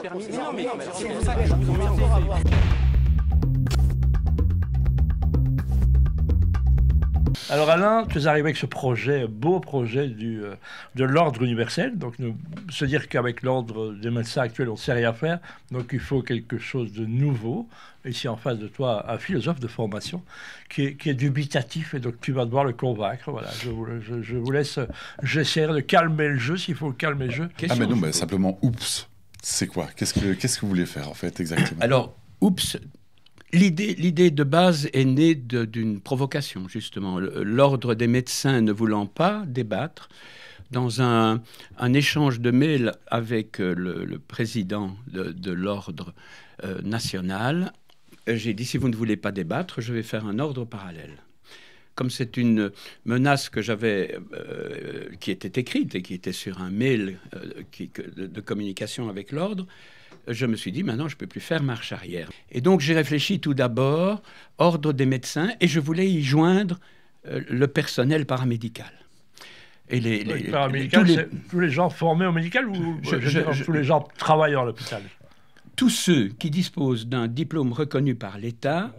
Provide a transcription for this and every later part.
non, mais c'est pour ça que Alors Alain, tu es arrivé avec ce projet, beau projet du, euh, de l'ordre universel. Donc se dire qu'avec l'ordre des médecins actuels, on ne sait rien faire. Donc il faut quelque chose de nouveau. Ici en face de toi, un philosophe de formation qui est, dubitatif et donc tu vas devoir le convaincre. Voilà, je vous, laisse, j'essaierai de calmer le jeu s'il faut calmer le jeu. ah mais non, mais simplement, oups. C'est quoi qu'est-ce que, vous voulez faire en fait exactement Alors, oups, L'idée, de base est née d'une provocation, justement. L'ordre des médecins ne voulant pas débattre, dans un, échange de mails avec euh, le, président de, l'ordre euh, national, j'ai dit, si vous ne voulez pas débattre, je vais faire un ordre parallèle comme c'est une menace que j'avais, euh, qui était écrite et qui était sur un mail euh, de, communication avec l'ordre, je me suis dit, maintenant, je ne peux plus faire marche arrière. Et donc, j'ai réfléchi tout d'abord, ordre des médecins, et je voulais y joindre euh, le personnel paramédical. Et les, les, tous, les, gens formés au médical ou tous les gens travaillant à l'hôpital Tous ceux qui disposent d'un diplôme reconnu par l'État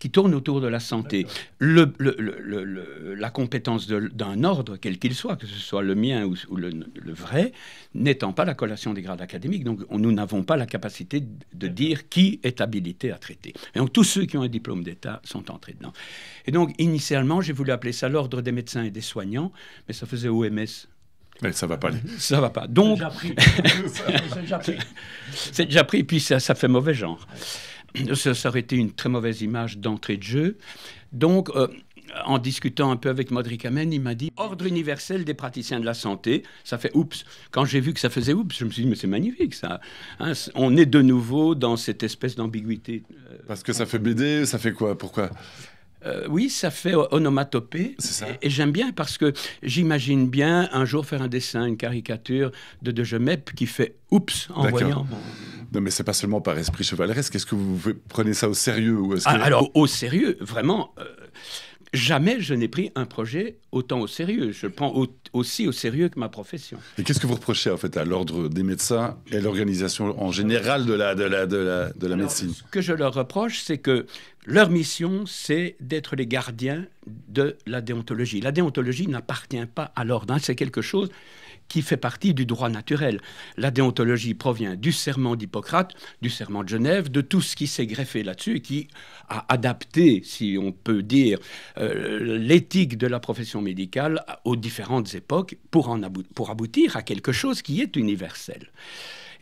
qui tourne autour de la santé. Le, la compétence d'un ordre, quel qu'il soit, que ce soit le mien ou, le, vrai, n'étant pas la collation des grades académiques. Donc nous n'avons pas la capacité de dire qui est habilité à traiter. Et donc tous ceux qui ont un diplôme d'État sont entrés dedans. Et donc initialement, j'ai voulu appeler ça l'ordre des médecins et des soignants, mais ça faisait OMS. Mais ça va pas. Ça va pas. Donc, c'est déjà pris. c'est déjà pris. Puis ça, ça fait mauvais genre. ça, aurait été une très mauvaise image d'entrée de jeu. Donc, euh, en discutant un peu avec Modric Amen, il m'a dit Ordre universel des praticiens de la santé. Ça fait oups. Quand j'ai vu que ça faisait oups, je me suis dit Mais c'est magnifique ça. Hein, on est de nouveau dans cette espèce d'ambiguïté. Euh, parce que ça fait BD, ça fait quoi Pourquoi euh, oui, ça fait onomatopée. Et, j'aime bien parce que j'imagine bien un jour faire un dessin, une caricature de De Jemep qui fait oups en voyant. Non, mais c'est pas seulement par esprit chevaleresque. Est-ce que vous prenez ça au sérieux ou ah, Alors, au sérieux, vraiment. Euh, jamais je n'ai pris un projet autant au sérieux. Je le prends aussi au sérieux que ma profession. Et qu'est-ce que vous reprochez en fait à l'ordre des médecins et l'organisation en général de la, de la, de la, de la médecine Ce que je leur reproche, c'est que leur mission, c'est d'être les gardiens de la déontologie. La déontologie n'appartient pas à l'ordre. Hein. C'est quelque chose qui fait partie du droit naturel. La déontologie provient du serment d'Hippocrate, du serment de Genève, de tout ce qui s'est greffé là-dessus et qui a adapté, si on peut dire, euh, l'éthique de la profession médicale aux différentes époques pour, en pour aboutir à quelque chose qui est universel.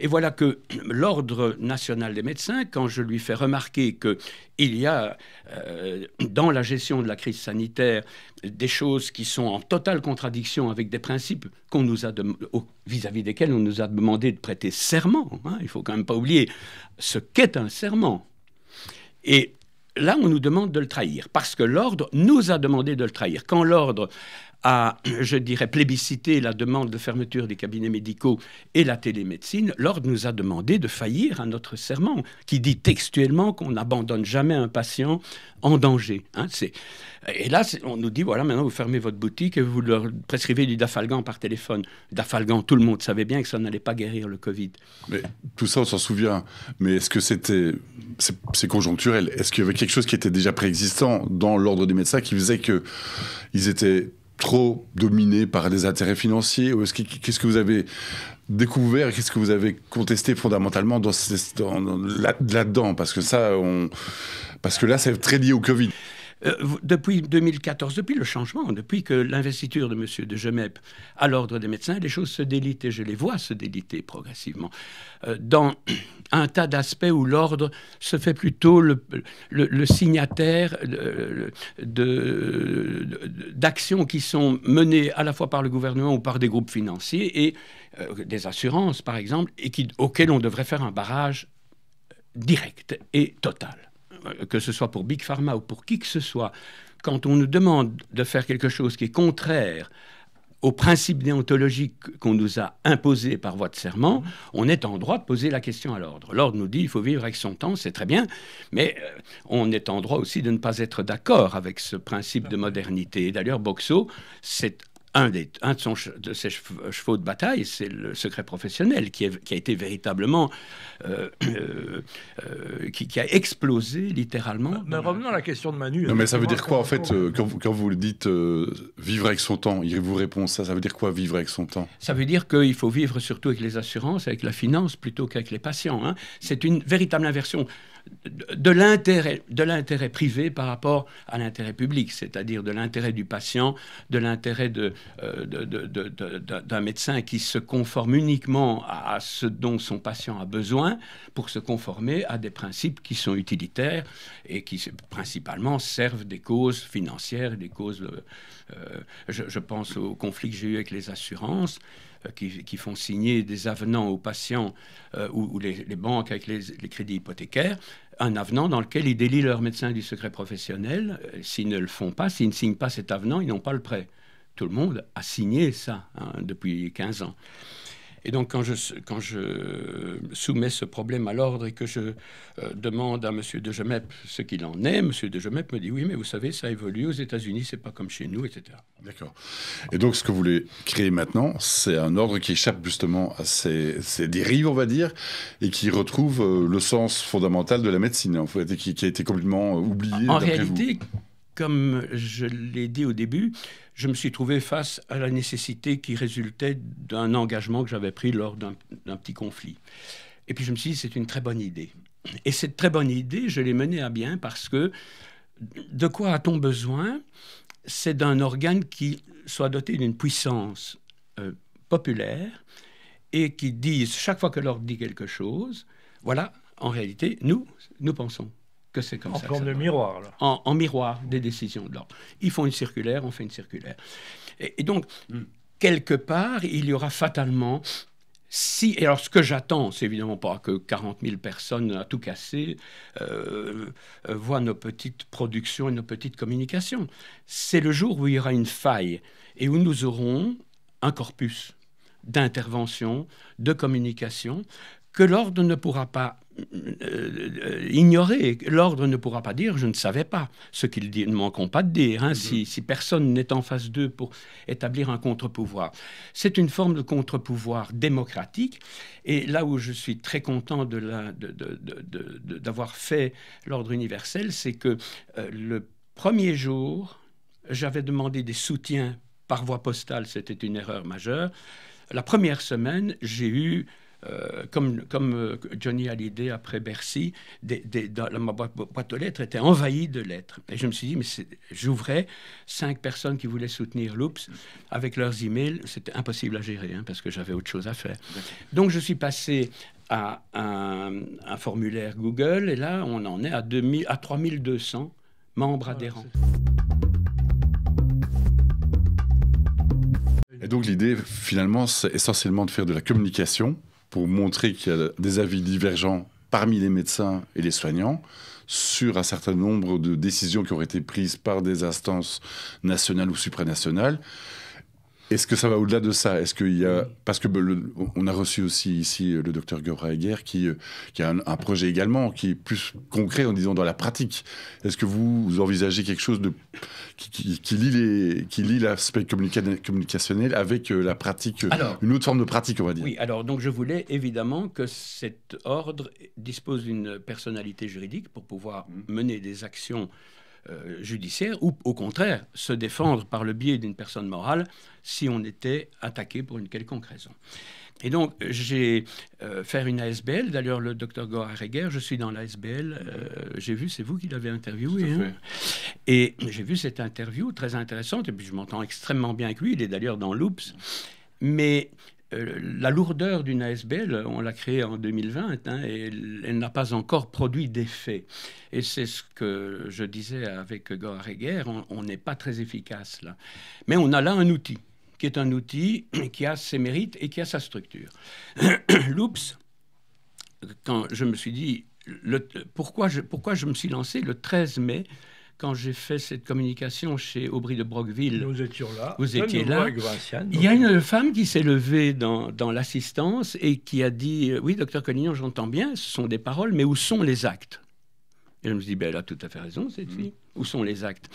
Et voilà que l'Ordre national des médecins, quand je lui fais remarquer qu'il y a euh, dans la gestion de la crise sanitaire des choses qui sont en totale contradiction avec des principes qu'on nous a vis-à-vis desquels on nous a demandé de prêter serment, il hein, il faut quand même pas oublier ce qu'est un serment. Et là, on nous demande de le trahir, parce que l'ordre nous a demandé de le trahir. Quand l'ordre à, je dirais, plébisciter la demande de fermeture des cabinets médicaux et la télémédecine, l'Ordre nous a demandé de faillir à notre serment, qui dit textuellement qu'on n'abandonne jamais un patient en danger. Hein, et là, on nous dit, voilà, maintenant vous fermez votre boutique et vous leur prescrivez du dafalgan par téléphone. Dafalgan, tout le monde savait bien que ça n'allait pas guérir le Covid. Mais tout ça, on s'en souvient. Mais est-ce que c'était... C'est conjoncturel. Est-ce qu'il y avait quelque chose qui était déjà préexistant dans l'ordre des médecins qui faisait qu'ils étaient trop dominé par des intérêts financiers ou Qu'est-ce que vous avez découvert Qu'est-ce que vous avez contesté fondamentalement dans, là-dedans Parce que ça, parce que là, c'est très lié au Covid. Euh, depuis 2014, depuis le changement, depuis que l'investiture de M. de Gemep à l'ordre des médecins, les choses se délitent et je les vois se déliter progressivement euh, dans un tas d'aspects où l'ordre se fait plutôt le, signataire euh, d'actions qui sont menées à la fois par le gouvernement ou par des groupes financiers et des assurances, par exemple, et auxquelles on devrait faire un barrage direct et total que ce soit pour Big Pharma ou pour qui que ce soit, quand on nous demande de faire quelque chose qui est contraire aux principe néontologique qu'on nous a imposé par voie de serment, on est en droit de poser la question à l'ordre. L'ordre nous dit il faut vivre avec son temps, c'est très bien, mais euh, on est en droit aussi de ne pas être d'accord avec ce principe de modernité. D'ailleurs, Boxo c'est un, de, ses euh, chevaux de bataille, c'est le secret professionnel, qui, a été véritablement. Euh, euh, qui, a explosé littéralement. Mais, revenons à la question de Manu. Non, mais ça veut dire quoi, en fait, quand vous, le dites vivre avec son temps, il vous répond ça, ça veut dire quoi vivre avec son temps Ça veut dire qu'il faut vivre surtout avec les assurances, avec la finance, plutôt qu'avec les patients. Hein. C'est une véritable inversion de l'intérêt privé par rapport à l'intérêt public, c'est-à-dire de l'intérêt du patient, de l'intérêt euh, d'un médecin qui se conforme uniquement à, ce dont son patient a besoin pour se conformer à des principes qui sont utilitaires et qui principalement servent des causes financières, des causes... Euh, je, je, pense au conflit que j'ai eu avec les assurances. Euh, qui, font signer des avenants aux patients euh, ou, les, banques avec les, crédits hypothécaires un avenant dans lequel ils délient leur médecin du secret professionnel. Euh, s'ils ne le font pas, s'ils ne signent pas cet avenant, ils n'ont pas le prêt. Tout le monde a signé ça hein, depuis 15 ans. Et donc, quand je, quand je soumets ce problème à l'ordre et que je euh, demande à M. de ce qu'il en est, M. de me dit Oui, mais vous savez, ça évolue aux États-Unis, c'est pas comme chez nous, etc. D'accord. Et donc, ce que vous voulez créer maintenant, c'est un ordre qui échappe justement à ces, dérives, on va dire, et qui retrouve euh, le sens fondamental de la médecine, en fait, et qui, a été complètement euh, oublié. En réalité, comme je l'ai dit au début, je me suis trouvé face à la nécessité qui résultait d'un engagement que j'avais pris lors d'un petit conflit. Et puis je me suis dit, c'est une très bonne idée. Et cette très bonne idée, je l'ai menée à bien parce que de quoi a-t-on besoin C'est d'un organe qui soit doté d'une puissance euh, populaire et qui dise chaque fois que l'ordre dit quelque chose, voilà, en réalité, nous, nous pensons c'est comme en ça. En miroir, En, miroir des décisions de l'ordre. Ils font une circulaire, on fait une circulaire. Et, donc, hmm. quelque part, il y aura fatalement si, et alors ce que j'attends, c'est évidemment pas que 40 000 personnes à tout casser euh, euh, voient nos petites productions et nos petites communications. C'est le jour où il y aura une faille et où nous aurons un corpus d'intervention, de communication, que l'ordre ne pourra pas euh, euh, ignorer, L'ordre ne pourra pas dire je ne savais pas, ce qu'ils ne manqueront pas de dire, hein, si, personne n'est en face d'eux pour établir un contre-pouvoir. C'est une forme de contre-pouvoir démocratique, et là où je suis très content d'avoir de fait l'ordre universel, c'est que euh, le premier jour, j'avais demandé des soutiens par voie postale, c'était une erreur majeure. La première semaine, j'ai eu euh, comme, comme euh, Johnny l'idée après Bercy, ma boîte, aux lettres était envahie de lettres. Et je me suis dit, mais j'ouvrais cinq personnes qui voulaient soutenir Loops avec leurs emails. C'était impossible à gérer hein, parce que j'avais autre chose à faire. Donc je suis passé à un, formulaire Google et là on en est à, 2000, à 3200 membres adhérents. Et donc l'idée, finalement, c'est essentiellement de faire de la communication pour montrer qu'il y a des avis divergents parmi les médecins et les soignants sur un certain nombre de décisions qui auraient été prises par des instances nationales ou supranationales est-ce que ça va au-delà de ça est qu'il y parce que on a reçu aussi ici euh, le docteur Gobraeger qui euh, qui a un, projet également qui est plus concret en disant dans la pratique. Est-ce que vous envisagez quelque chose qui, lie l'aspect communicationnel avec euh, la pratique une autre forme de pratique on va dire. Oui alors donc je voulais évidemment que cet ordre dispose d'une personnalité juridique pour pouvoir mmh. mener des actions euh, judiciaire, ou au contraire, se défendre par le biais d'une personne morale si on était attaqué pour une quelconque raison. Et donc, j'ai euh, fait une ASBL. D'ailleurs, le docteur Gorareger, je suis dans l'ASBL. Euh, j'ai vu, c'est vous qui l'avez interviewé. Hein. et j'ai vu cette interview très intéressante. Et puis, je m'entends extrêmement bien avec lui. Il est d'ailleurs dans Loops. Mais euh, la lourdeur d'une ASBL, on l'a créée en 2020, hein, et elle, n'a pas encore produit d'effet. Et c'est ce que je disais avec Gore on n'est pas très efficace là. Mais on a là un outil, qui est un outil qui a ses mérites et qui a sa structure. L'Oups, quand je me suis dit, pourquoi, pourquoi je me suis lancé le 13 mai quand j'ai fait cette communication chez Aubry de Broqueville. Vous étiez là. Il y a une femme qui s'est levée dans, dans l'assistance et qui a dit euh, Oui, docteur Collignon, j'entends bien, ce sont des paroles, mais où sont les actes et je me suis dit, ben, elle a tout à fait raison, cette mm. fille. Où sont les actes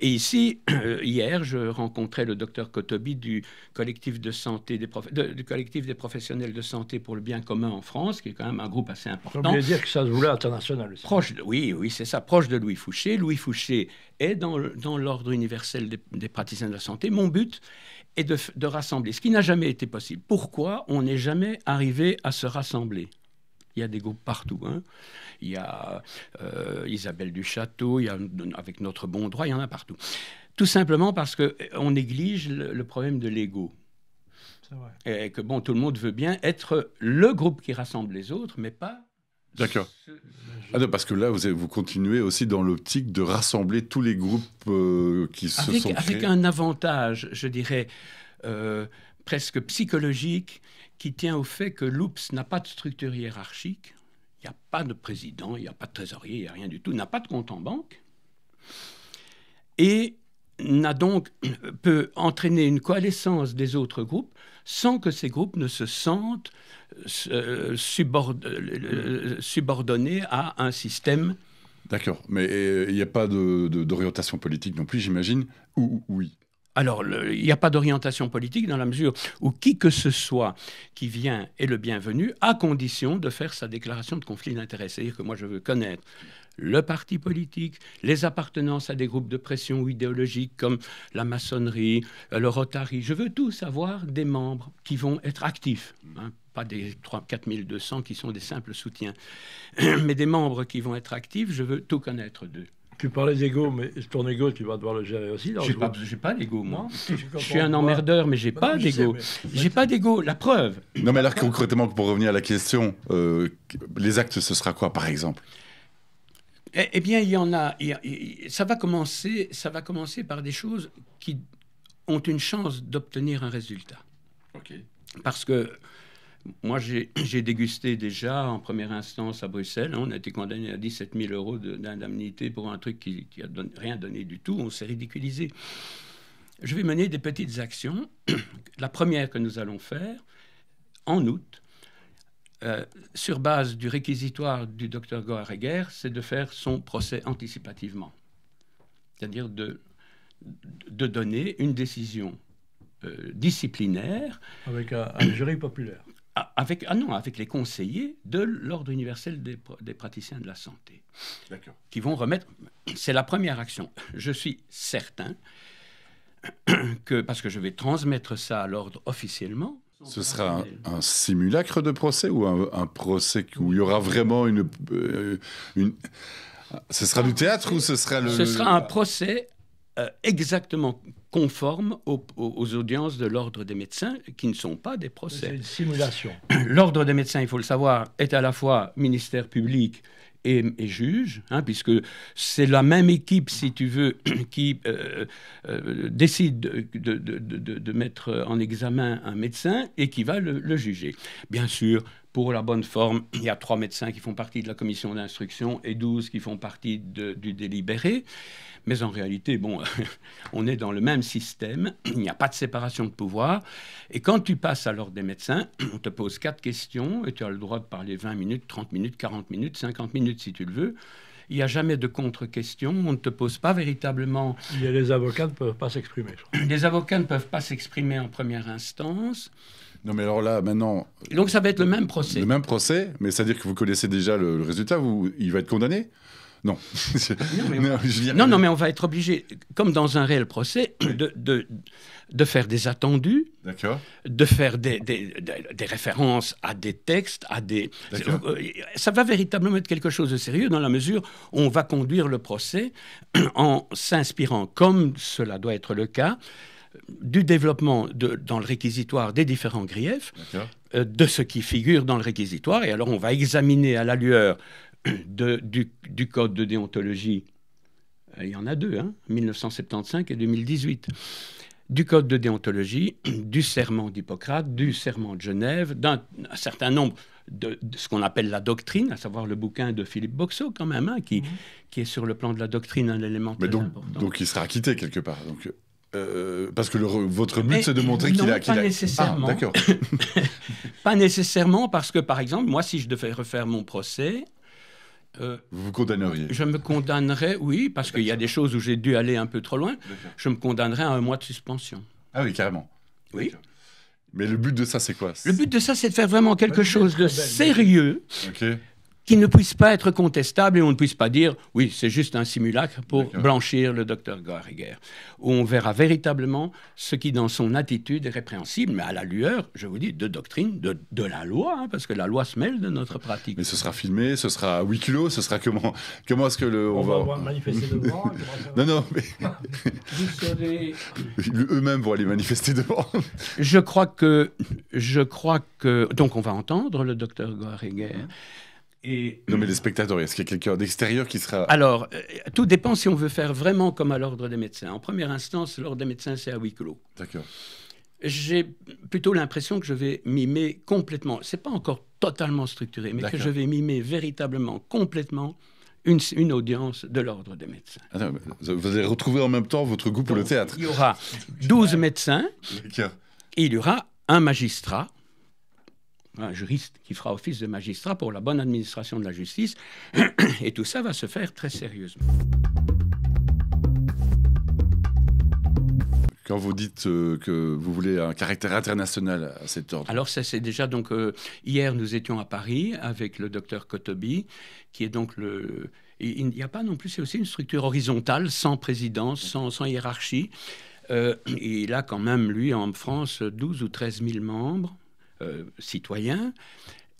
Et ici, euh, hier, je rencontrais le docteur Kotobi du collectif, de santé des du collectif des professionnels de santé pour le bien commun en France, qui est quand même un groupe assez important. Je dire que ça se voulait international. Proche oui, oui, c'est ça, proche de Louis Fouché. Louis Fouché est dans, dans l'ordre universel des, des, praticiens de la santé. Mon but est de, de rassembler, ce qui n'a jamais été possible. Pourquoi on n'est jamais arrivé à se rassembler il y a des groupes partout. Hein. Il y a euh, Isabelle du Château, il y avec notre bon droit, il y en a partout. Tout simplement parce qu'on euh, néglige le, problème de l'ego. Et que bon, tout le monde veut bien être le groupe qui rassemble les autres, mais pas D'accord. Ah parce que là, vous, vous continuez aussi dans l'optique de rassembler tous les groupes euh, qui se sont créés. Avec un avantage, je dirais, presque psychologique, qui tient au fait que l'OUPS n'a pas de structure hiérarchique, il n'y a pas de président, il n'y a pas de trésorier, il n'y a rien du tout, n'a pas de compte en banque, et n'a donc peut entraîner une coalescence des autres groupes sans que ces groupes ne se sentent euh, euh, subordonnés à un système. D'accord, mais euh, il n'y a pas d'orientation politique non plus, j'imagine, ou oui alors, il n'y a pas d'orientation politique dans la mesure où qui que ce soit qui vient est le bienvenu, à condition de faire sa déclaration de conflit d'intérêt. C'est-à-dire que moi, je veux connaître le parti politique, les appartenances à des groupes de pression ou idéologiques comme la maçonnerie, le Rotary. Je veux tout savoir des membres qui vont être actifs. Hein. pas des 4200 qui sont des simples soutiens, mais des membres qui vont être actifs, je veux tout connaître d'eux. Tu parlais d'ego, mais ton ego, tu vas devoir le gérer aussi. Je n'ai pas, pas d'ego, moi. Je, suis un emmerdeur, mais j'ai bah pas d'ego. J'ai pas d'ego, la preuve. Non, mais alors concrètement, pour revenir à la question, euh, les actes, ce sera quoi, par exemple eh, eh, bien, il y en a. ça va commencer. Ça va commencer par des choses qui ont une chance d'obtenir un résultat. Ok. Parce que moi, j'ai dégusté déjà en première instance à Bruxelles. Hein. on a été condamné à 17 000 euros d'indemnité pour un truc qui n'a rien donné du tout. On s'est ridiculisé. Je vais mener des petites actions. La première que nous allons faire, en août, euh, sur base du réquisitoire du docteur Goareguer, c'est de faire son procès anticipativement. C'est-à-dire de, de donner une décision euh, disciplinaire. Avec un, jury populaire avec, ah non, avec les conseillers de l'Ordre universel des, praticiens de la santé. Qui vont remettre. C'est la première action. Je suis certain que, parce que je vais transmettre ça à l'Ordre officiellement. Ce sera un, simulacre de procès ou un, un, procès où il y aura vraiment une. Euh, une ce sera du théâtre ou ce sera le. Ce sera un procès euh, exactement conforme aux, audiences de l'ordre des médecins, qui ne sont pas des procès. C'est une simulation. L'ordre des médecins, il faut le savoir, est à la fois ministère public et, juge, hein, puisque c'est la même équipe, si tu veux, qui euh, euh, décide de, mettre en examen un médecin et qui va le, le juger. Bien sûr, pour la bonne forme, il y a trois médecins qui font partie de la commission d'instruction et douze qui font partie du délibéré. Mais en réalité, bon, on est dans le même système, il n'y a pas de séparation de pouvoir. Et quand tu passes à l'ordre des médecins, on te pose quatre questions et tu as le droit de parler 20 minutes, 30 minutes, 40 minutes, 50 minutes si tu le veux il n'y a jamais de contre-question, on ne te pose pas véritablement... les avocats ne peuvent pas s'exprimer. Les avocats ne peuvent pas s'exprimer en première instance. Non, mais alors là, maintenant. Donc ça va être le même procès. Le même procès, mais c'est-à-dire que vous connaissez déjà le, résultat, vous, il va être condamné non. non, euh, mais, on va être obligé, comme dans un réel procès, de, de, faire des attendus, de faire des, références à des textes, à des... Euh, ça va véritablement être quelque chose de sérieux dans la mesure où on va conduire le procès en s'inspirant, comme cela doit être le cas, du développement de, dans le réquisitoire des différents griefs, euh, de ce qui figure dans le réquisitoire. Et alors on va examiner à la lueur de, du, code de déontologie, euh, il y en a deux, hein, 1975 et 2018, du code de déontologie, du serment d'Hippocrate, du serment de Genève, d'un certain nombre de, ce qu'on appelle la doctrine, à savoir le bouquin de Philippe Boxot, quand même, hein, qui, mhm. qui est sur le plan de la doctrine un élément Mais donc, Donc il sera acquitté quelque part. Donc euh, parce que votre but, c'est de montrer qu'il a, Non, pas ah, nécessairement. pas nécessairement, parce que, par exemple, moi, si je devais refaire mon procès, euh, vous condamneriez Je me condamnerais, oui, parce qu'il y a des choses où j'ai dû aller un peu trop loin. Je me condamnerais à un mois de suspension. Ah oui, carrément. Oui. Mais le but de ça, c'est quoi Le but de ça, c'est de faire vraiment quelque chose de sérieux. Ok qui ne puisse pas être contestable et on ne puisse pas dire oui, c'est juste un simulacre pour blanchir le docteur Où On verra véritablement ce qui, dans son attitude, est répréhensible, mais à la lueur, je vous dis, de doctrine, de, de la loi, hein, parce que la loi se mêle de notre pratique. Mais ce sera filmé, ce sera huis clos, ce sera comment Comment est-ce que le. On, va, manifester devant. non, non, mais. Eux-mêmes vont aller manifester devant. je crois que. Je crois que. Donc, on va entendre le docteur Goiriger. Et... Non, mais les spectateurs, est-ce qu'il y a quelqu'un d'extérieur qui sera. Alors, euh, tout dépend si on veut faire vraiment comme à l'Ordre des médecins. En première instance, l'Ordre des médecins, c'est à huis clos. D'accord. J'ai plutôt l'impression que je vais mimer complètement, c'est pas encore totalement structuré, mais que je vais mimer véritablement, complètement, une, audience de l'ordre des médecins. vous allez retrouver en même temps votre goût pour le théâtre. Il y aura 12 médecins, il y aura un magistrat, un juriste qui fera office de magistrat pour la bonne administration de la justice, et tout ça va se faire très sérieusement. quand vous dites euh, que vous voulez un caractère international à cet ordre Alors, ça, c'est déjà donc. Euh, hier, nous étions à Paris avec le docteur Kotobi, qui est donc le. Il n'y a pas non plus, c'est aussi une structure horizontale, sans présidence, sans, hiérarchie. Euh, et il a quand même, lui, en France, 12 ou 13 000 membres. Euh, citoyen.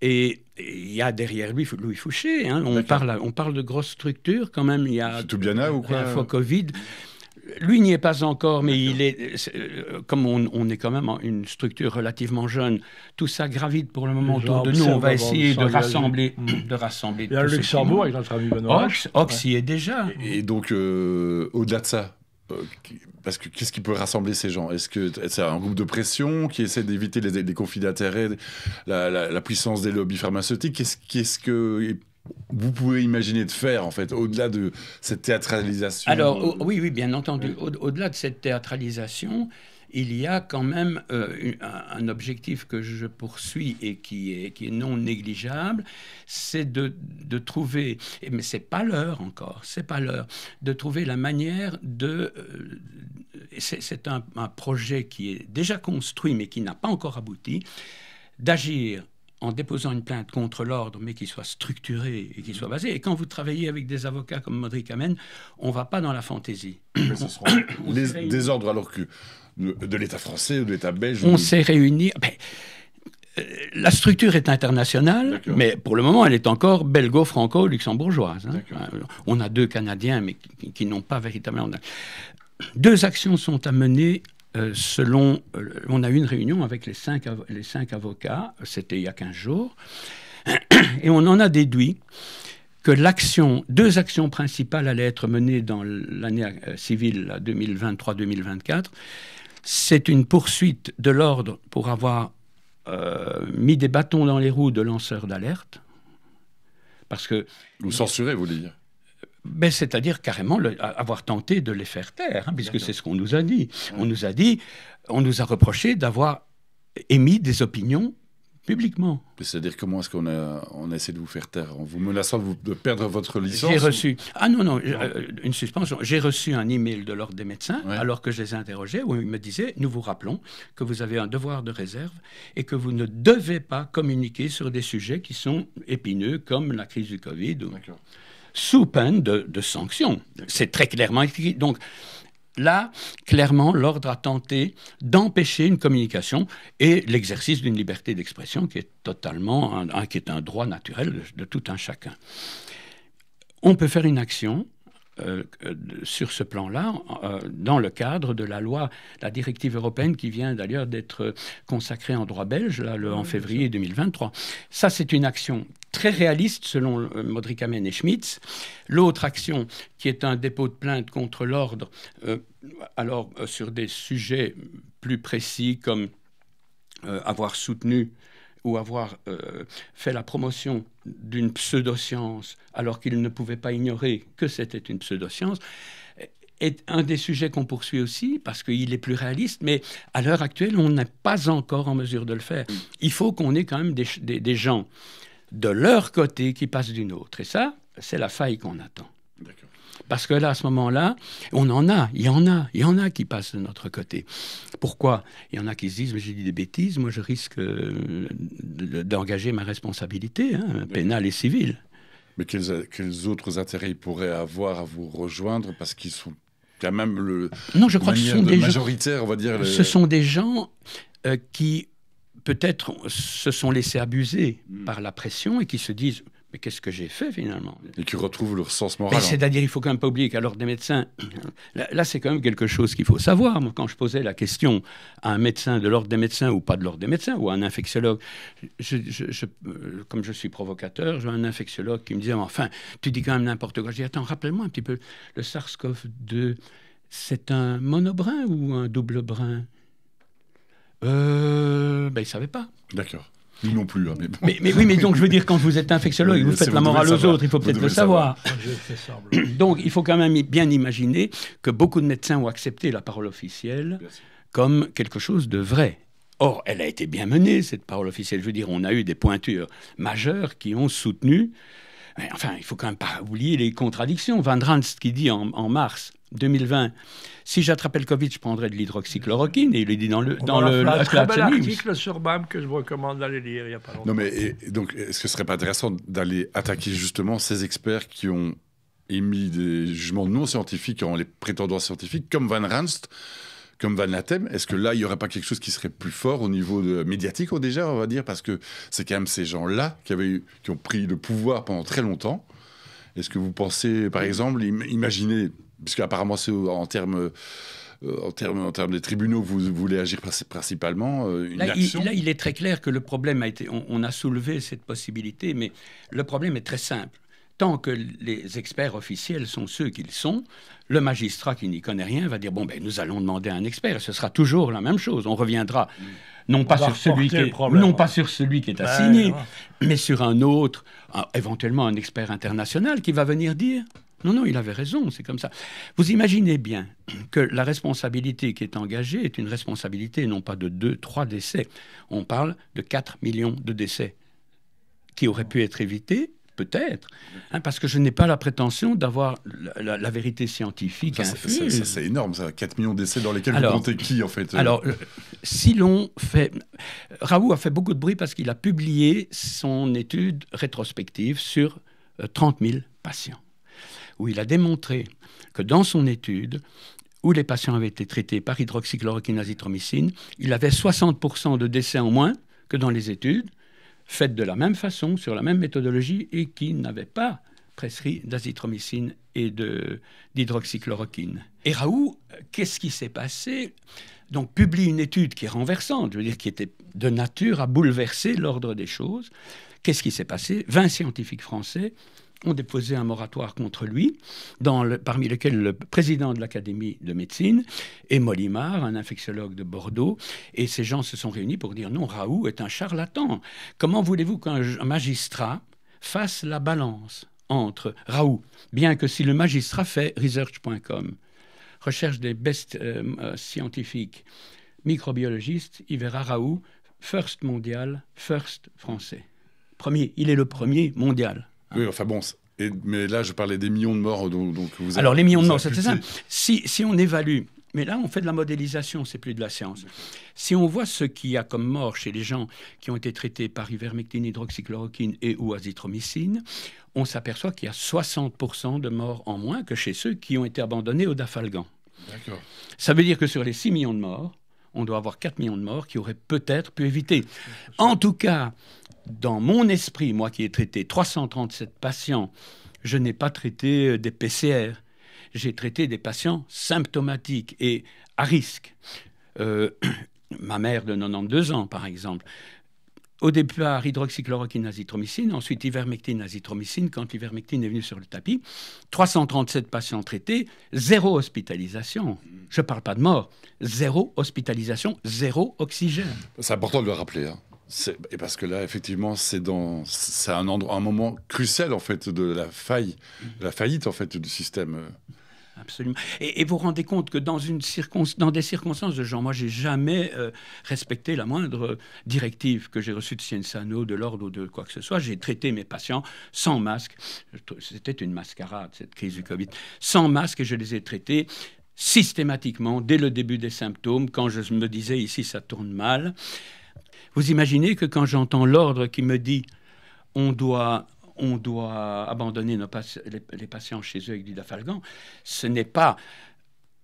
Et il y a derrière lui Louis Fouché. Hein. on, parle, de grosses structures quand même. Il y a là ou quoi fois euh Covid. Lui n'y est pas encore, mais il est, euh, comme on, est quand même une structure relativement jeune, tout ça gravite pour le moment autour de nous. On va essayer de rassembler, mm. de rassembler. Il y a Luxembourg Ox, est déjà. Et donc, au-delà de ça, euh, parce que qu'est-ce qui peut rassembler ces gens Est-ce que c'est un groupe de pression qui essaie d'éviter les, conflits d'intérêts, la, puissance des lobbies pharmaceutiques Qu'est-ce que vous pouvez imaginer de faire, en fait, au-delà de cette théâtralisation Alors, oui, oui, bien entendu. Au-delà de cette théâtralisation, il y a quand même euh, un, objectif que je poursuis et qui est, non négligeable, c'est de, trouver, mais c'est pas l'heure encore, c'est pas l'heure, de trouver la manière de. Euh, c'est un, projet qui est déjà construit mais qui n'a pas encore abouti, d'agir en déposant une plainte contre l'ordre, mais qui soit structurée et qui soit basée. Et quand vous travaillez avec des avocats comme Modric Amen, on ne va pas dans la fantaisie. ce des ordres à leur de l'État français ou de l'État belge On s'est réunis. Ah, ben, euh, la structure est internationale, mais pour le moment, elle est encore belgo-franco-luxembourgeoise. Hein. Euh, on a deux Canadiens, mais qui, n'ont pas véritablement. Deux actions sont à mener euh, selon. on a eu une réunion avec les cinq, les cinq avocats, c'était il y a 15 jours, et on en a déduit que l'action, deux actions principales allaient être menées dans l'année civile 2023-2024. C'est une poursuite de l'ordre pour avoir euh, mis des bâtons dans les roues de lanceurs d'alerte. Parce que. Vous censurez, vous dire ben, C'est-à-dire carrément avoir tenté de les faire taire, hein, puisque c'est ce qu'on nous a dit. On nous a dit, on nous a reproché d'avoir émis des opinions Publiquement. C'est-à-dire comment est-ce qu'on a, de vous faire taire En vous menaçant de perdre votre licence J'ai reçu. Ah non, non, euh, une suspension. J'ai reçu un email de l'Ordre des médecins, alors que je les interrogeais, où ils me disaient Nous vous rappelons que vous avez un devoir de réserve et que vous ne devez pas communiquer sur des sujets qui sont épineux, comme la crise du Covid. Ou... Sous peine de, de sanctions. C'est très clairement écrit. Donc, là, clairement, l'ordre a tenté d'empêcher une communication et l'exercice d'une liberté d'expression qui est totalement, un, est un droit naturel de, tout un chacun. On peut faire une action. Euh, sur ce plan-là, euh, dans le cadre de la loi, la directive européenne qui vient d'ailleurs d'être consacrée en droit belge là, le, en février 2023. Ça, c'est une action très réaliste selon euh, Modric et Schmitz. L'autre action, qui est un dépôt de plainte contre l'ordre, euh, alors euh, sur des sujets plus précis comme avoir soutenu ou avoir fait la promotion d'une pseudo-science, alors qu'il ne pouvait pas ignorer que c'était une pseudo-science, est un des sujets qu'on poursuit aussi parce qu'il est plus réaliste, mais à l'heure actuelle, on n'est pas encore en mesure de le faire. Il faut qu'on ait quand même des gens de leur côté qui passe d'une autre. Et ça, c'est la faille qu'on attend. Parce que là, à ce moment-là, on en a, il y en a, il y en a qui passent de notre côté. Pourquoi Il y en a qui se disent, mais j'ai dit des bêtises, moi je risque euh, d'engager ma responsabilité, hein, pénale et civile. Mais quels, autres intérêts ils pourraient avoir à vous rejoindre parce qu'ils sont quand même le... Non, je crois que ce sont des on va dire. Ce sont des gens euh, qui peut-être se sont laissés abuser hmm. par la pression et qui se disent mais qu'est-ce que j'ai fait finalement Et qui retrouvent leur sens moral. Hein. C'est-à-dire, il faut quand même pas oublier l'ordre des médecins, là, c'est quand même quelque chose qu'il faut savoir. quand je posais la question à un médecin de l'ordre des médecins ou pas de l'ordre des médecins ou à un infectiologue, je, euh, comme je suis provocateur, j'ai un infectiologue qui me disait enfin, tu dis quand même n'importe quoi. Je dis attends, rappelle-moi un petit peu le SARS-CoV-2. C'est un monobrin ou un double brin euh, ben, Ils ne savaient pas. D'accord. Ils non plus. Hein, mais, mais, oui, mais donc je veux dire, quand vous êtes infectiologue vous faites la morale aux autres, il faut peut-être le savoir. donc il faut quand même bien imaginer que beaucoup de médecins ont accepté la parole officielle comme quelque chose de vrai. Or, elle a été bien menée, cette parole officielle. Je veux dire, on a eu des pointures majeures qui ont soutenu enfin, il faut quand même pas oublier les contradictions. Van Ranst qui dit en, mars 2020, si j'attrapais le Covid, je prendrais de l'hydroxychloroquine. Et il le dit dans le dans, le, article sur BAM que je vous recommande d'aller lire. Il a pas longtemps. Non mais donc, est-ce que ce serait pas intéressant d'aller attaquer justement ces experts qui ont émis des jugements non scientifiques en les prétendants scientifiques, comme Van Ranst? comme Van Latem, est-ce que là, il n'y aurait pas quelque chose qui serait plus fort au niveau de, médiatique, déjà, on va dire, parce que c'est quand même ces gens-là qui, avaient, qui ont pris le pouvoir pendant très longtemps. Est-ce que vous pensez, par exemple, imaginer, imaginez, puisque apparemment c'est en termes euh, en termes, en termes des tribunaux, vous, voulez agir principalement euh, une là, action. Il, là, il est très clair que le problème a été. on, a soulevé cette possibilité, mais le problème est très simple tant que les experts officiels sont ceux qu'ils sont, le magistrat qui n'y connaît rien va dire bon ben nous allons demander un expert ce sera toujours la même chose. On reviendra non pas sur celui qui est, ben, assigné, mais sur un autre, éventuellement un expert international qui va venir dire non non il avait raison c'est comme ça. Vous imaginez bien que la responsabilité qui est engagée est une responsabilité non pas de deux trois décès, on parle de 4 millions de décès qui auraient pu être évités peut-être, hein, parce que je n'ai pas la prétention d'avoir la, vérité scientifique. c'est énorme, ça. 4 millions décès dans lesquels vous comptez qui, en fait euh Alors, euh, si l'on fait... Raoult a fait beaucoup de bruit parce qu'il a publié son étude rétrospective sur 30 euh, 000 patients, où il a démontré que dans son étude, où les patients avaient été traités par hydroxychloroquine azithromycine, il avait 60% de décès en moins que dans les études, faites de la même façon, sur la même méthodologie, et qui n'avaient pas prescrit d'azithromycine et d'hydroxychloroquine. Et Raoult, qu'est-ce qui s'est passé Donc publie une étude qui est renversante, je veux dire qui était de nature à bouleverser l'ordre des choses. Qu'est-ce qui s'est passé 20 scientifiques français ont déposé un moratoire contre lui, parmi lesquels le président de l'Académie de médecine et Molimar, un infectiologue de Bordeaux. Et ces gens se sont réunis pour dire non, Raoult est un charlatan. Comment voulez-vous qu'un magistrat fasse la balance entre Raoult, bien que si le magistrat fait research.com, recherche des best euh, euh, scientifiques, microbiologistes, il verra Raoult, first mondial, first français. Premier, il est le premier mondial. Oui, enfin bon, mais là, je parlais des millions de morts. Euh, donc, vous avez, Alors, les millions de morts, c'est ça. Si, si, on évalue, mais là, on fait de la modélisation, c'est plus de la science. Si on voit ce qu'il y a comme mort chez les gens qui ont été traités par ivermectine, hydroxychloroquine et ou azithromycine, on s'aperçoit qu'il y a 60% de morts en moins que chez ceux qui ont été abandonnés au Dafalgan. D'accord. Ça veut dire que sur les 6 millions de morts, on doit avoir 4 millions de morts qui auraient peut-être pu éviter. En tout cas, dans mon esprit, moi qui ai traité 337 patients, je n'ai pas traité euh, des PCR, j'ai traité des patients symptomatiques et à risque. Euh, ma mère de 92 ans, par exemple, au départ hydroxychloroquine, azithromycine, ensuite ivermectine, azithromycine, quand l'ivermectine est venue sur le tapis, 337 patients traités, zéro hospitalisation. Je ne parle pas de mort, zéro hospitalisation, zéro oxygène. C'est important de le rappeler. Hein. Et parce que là, effectivement, c'est dans, un endroit, un moment crucial en fait de la faille, la faillite en fait du système. Absolument. Et, vous vous rendez compte que dans, une dans des circonstances de genre, moi, j'ai jamais euh, respecté la moindre directive que j'ai reçue de Sienzano, de l'ordre ou de quoi que ce soit. J'ai traité mes patients sans masque. C'était une mascarade, cette crise du Covid. Sans masque, et je les ai traités systématiquement, dès le début des symptômes, quand je me disais ici, ça tourne mal. Vous imaginez que quand j'entends l'ordre qui me dit on doit, on doit abandonner nos les, patients chez eux avec du dafalgan, ce n'est pas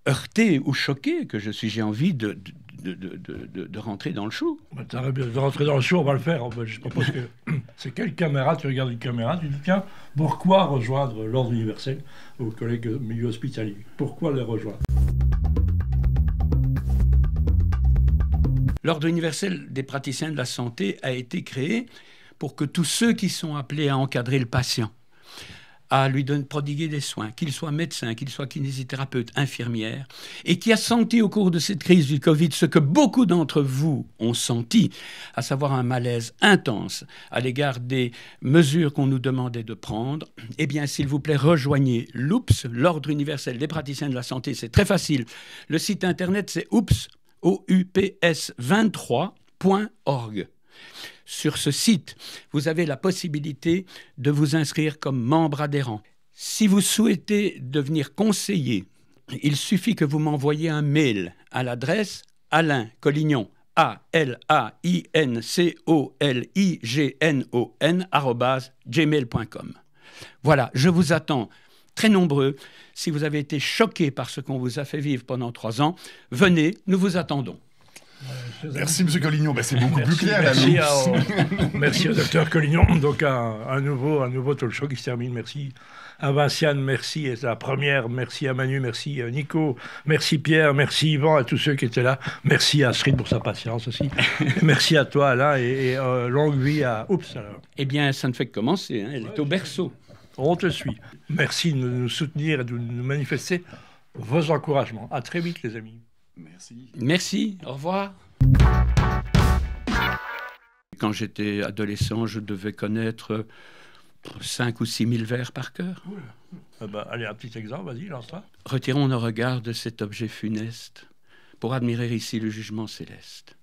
heurté ou choqué que je suis, j'ai envie de, de, de, de, rentrer dans le chou. Bah, – de rentrer dans le chou, on va le faire. que c'est quelle caméra, tu regardes une caméra, tu te dis tiens, pourquoi rejoindre l'ordre universel aux collègues milieu hospitalier Pourquoi les rejoindre L'Ordre universel des praticiens de la santé a été créé pour que tous ceux qui sont appelés à encadrer le patient, à lui donner, prodiguer des soins, qu'il soit médecin, qu'il soit kinésithérapeute, infirmière, et qui a senti au cours de cette crise du Covid ce que beaucoup d'entre vous ont senti, à savoir un malaise intense à l'égard des mesures qu'on nous demandait de prendre, eh bien, s'il vous plaît, rejoignez l'OUPS, l'Ordre universel des praticiens de la santé, c'est très facile. Le site internet, c'est OUPS oups23.org. Sur ce site, vous avez la possibilité de vous inscrire comme membre adhérent. Si vous souhaitez devenir conseiller, il suffit que vous m'envoyiez un mail à l'adresse Alain Collignon a-L-A-I-N-C-O-L-I-G-N-O-N, gmail.com. Voilà, je vous attends très nombreux. Si vous avez été choqué par ce qu'on vous a fait vivre pendant trois ans, venez, nous vous attendons. Merci, M. Collignon. Ben, c'est beaucoup plus clair, merci au, docteur Collignon. Donc, un, nouveau, un nouveau talk show qui se termine. Merci à Vinciane, merci à la première. Merci à Manu, merci à Nico, merci Pierre, merci Yvan, à tous ceux qui étaient là. Merci à Astrid pour sa patience aussi. merci à toi, Alain, et, euh, longue vie à Oups. Alors. Eh bien, ça ne fait que commencer. Hein. Elle est au berceau. On te suit. Merci de nous soutenir et de nous manifester vos encouragements. À très vite, les amis. Merci. Merci. Au revoir. Quand j'étais adolescent, je devais connaître 5 ou 6 000 vers par cœur. Ah bah, allez, un petit exemple, vas-y, lance toi Retirons nos regards de cet objet funeste pour admirer ici le jugement céleste.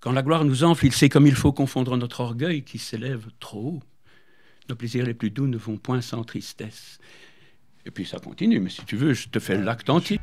Quand la gloire nous enfle, il sait comme il faut confondre notre orgueil qui s'élève trop haut nos plaisirs les plus doux ne vont point sans tristesse. Et puis ça continue, mais si tu veux, je te fais l'acte entier.